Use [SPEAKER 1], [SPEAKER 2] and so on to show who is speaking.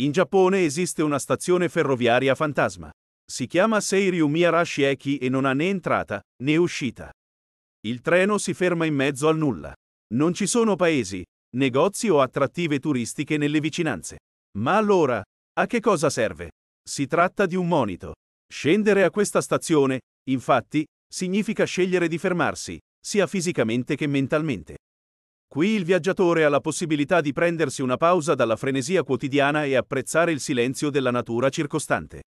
[SPEAKER 1] In Giappone esiste una stazione ferroviaria fantasma. Si chiama seiryu miyarashi eki e non ha né entrata né uscita. Il treno si ferma in mezzo al nulla. Non ci sono paesi, negozi o attrattive turistiche nelle vicinanze. Ma allora, a che cosa serve? Si tratta di un monito. Scendere a questa stazione, infatti, significa scegliere di fermarsi, sia fisicamente che mentalmente. Qui il viaggiatore ha la possibilità di prendersi una pausa dalla frenesia quotidiana e apprezzare il silenzio della natura circostante.